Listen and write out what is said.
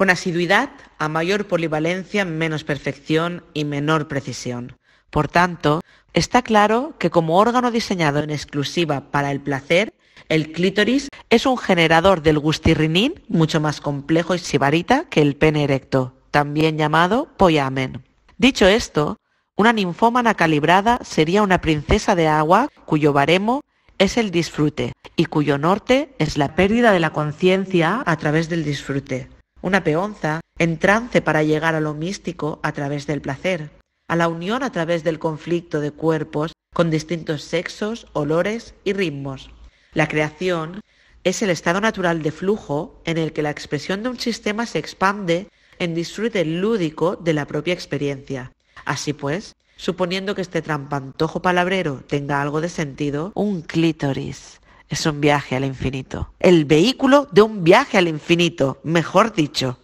Con asiduidad, a mayor polivalencia, menos perfección y menor precisión. Por tanto, está claro que como órgano diseñado en exclusiva para el placer, el clítoris es un generador del gustirrinin mucho más complejo y sibarita que el pene erecto, también llamado poyamen. Dicho esto, una ninfómana calibrada sería una princesa de agua cuyo baremo es el disfrute y cuyo norte es la pérdida de la conciencia a través del disfrute una peonza en trance para llegar a lo místico a través del placer, a la unión a través del conflicto de cuerpos con distintos sexos, olores y ritmos. La creación es el estado natural de flujo en el que la expresión de un sistema se expande en disfrute lúdico de la propia experiencia. Así pues, suponiendo que este trampantojo palabrero tenga algo de sentido, un clítoris es un viaje al infinito. El vehículo de un viaje al infinito, mejor dicho.